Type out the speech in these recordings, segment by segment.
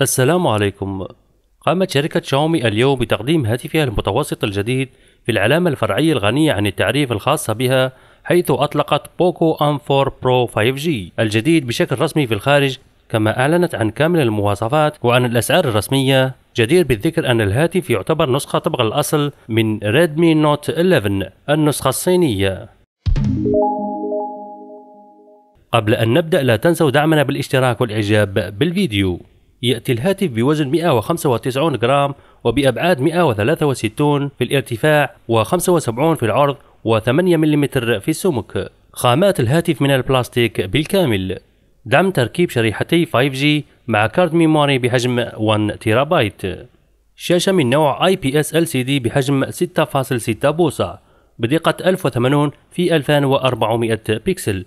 السلام عليكم قامت شركة شاومي اليوم بتقديم هاتفها المتوسط الجديد في العلامة الفرعية الغنية عن التعريف الخاصة بها حيث أطلقت بوكو أم 4 برو 5G الجديد بشكل رسمي في الخارج كما أعلنت عن كامل المواصفات وعن الأسعار الرسمية جدير بالذكر أن الهاتف يعتبر نسخة طبق الأصل من ريدمي نوت 11 النسخة الصينية قبل أن نبدأ لا تنسوا دعمنا بالاشتراك والإعجاب بالفيديو يأتي الهاتف بوزن 195 جرام وبأبعاد 163 في الارتفاع و75 في العرض و8 ملم في السمك خامات الهاتف من البلاستيك بالكامل دعم تركيب شريحتي 5G مع كارد ميموري بحجم 1 تيرا بايت شاشة من نوع IPS LCD بحجم 6.6 بوصة بدقة 1080 في 2400 بكسل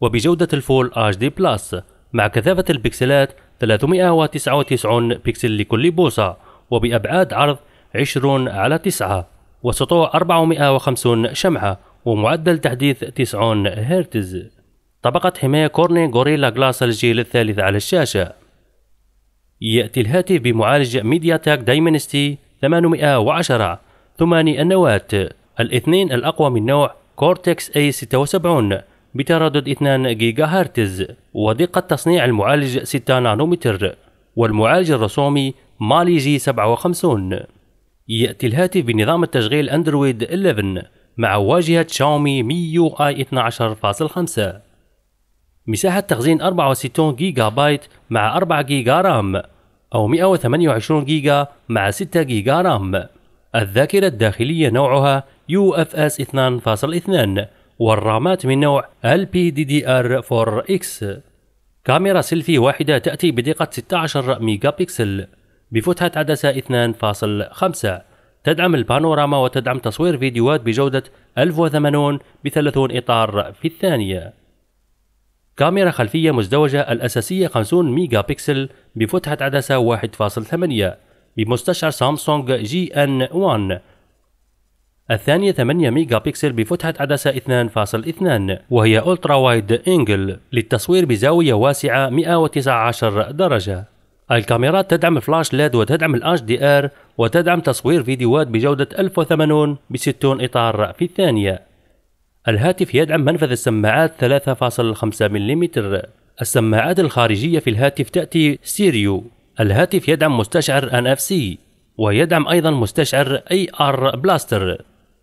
وبجودة الفول HD بلس مع كثافة البكسلات 399 بكسل لكل بوصة وبأبعاد عرض 20 على 9 وسطوع 450 شمعة ومعدل تحديث 90 هرتز طبقة حماية كورني غوريلا جلاس الجيل الثالث على الشاشة يأتي الهاتف بمعالج ميديا تاك دايمنستي 810 ثماني النواة الاثنين الأقوى من نوع كورتكس A76 بتردد 2 جيجا هرتز ودقة تصنيع المعالج 6 نانومتر والمعالج الرسومي مالي جي 57 يأتي الهاتف بنظام التشغيل أندرويد 11 مع واجهة شاومي ميو آي 12.5 مساحة تخزين 64 جيجا بايت مع 4 جيجا رام أو 128 جيجا مع 6 جيجا رام الذاكرة الداخلية نوعها UFS 2.2 والرامات من نوع LPDDR4X كاميرا سيلفي واحدة تأتي بدقة 16 ميجا بكسل بفتحة عدسة 2.5 تدعم البانوراما وتدعم تصوير فيديوهات بجودة 1080 ب 30 إطار في الثانية كاميرا خلفية مزدوجة الأساسية 50 ميجا بكسل بفتحة عدسة 1.8 بمستشعر سامسونج جي ان 1 الثانية 8 ميجا بكسل بفتحة عدسة 2.2 وهي ألترا وايد إنجل للتصوير بزاوية واسعة 119 درجة الكاميرات تدعم فلاش ليد وتدعم الـ HDR وتدعم تصوير فيديوهات بجودة 1080 ب 60 إطار في الثانية الهاتف يدعم منفذ السماعات 3.5 ملم السماعات الخارجية في الهاتف تأتي سيريو الهاتف يدعم مستشعر NFC ويدعم أيضا مستشعر AR بلاستر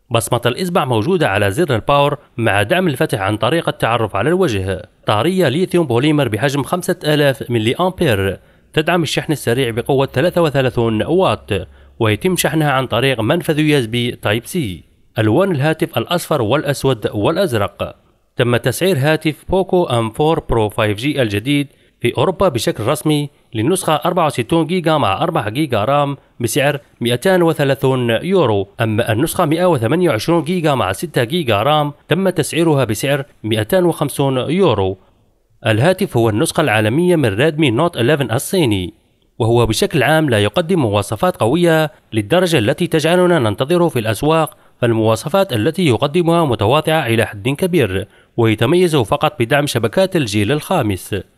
بصمة الإصبع موجودة على زر الباور مع دعم الفتح عن طريق التعرف على الوجه طارية ليثيوم بوليمر بحجم 5000 ملي أمبير تدعم الشحن السريع بقوة 33 واط ويتم شحنها عن طريق منفذ USB type بي تايب سي ألوان الهاتف الأصفر والأسود والأزرق تم تسعير هاتف بوكو أم 4 برو 5G الجديد في أوروبا بشكل رسمي للنسخة 64 جيجا مع 4 جيجا رام بسعر 230 يورو أما النسخة 128 جيجا مع 6 جيجا رام تم تسعيرها بسعر 250 يورو الهاتف هو النسخة العالمية من ريدمي نوت 11 الصيني وهو بشكل عام لا يقدم مواصفات قوية للدرجة التي تجعلنا ننتظره في الأسواق فالمواصفات التي يقدمها متواضعة إلى حد كبير ويتميز فقط بدعم شبكات الجيل الخامس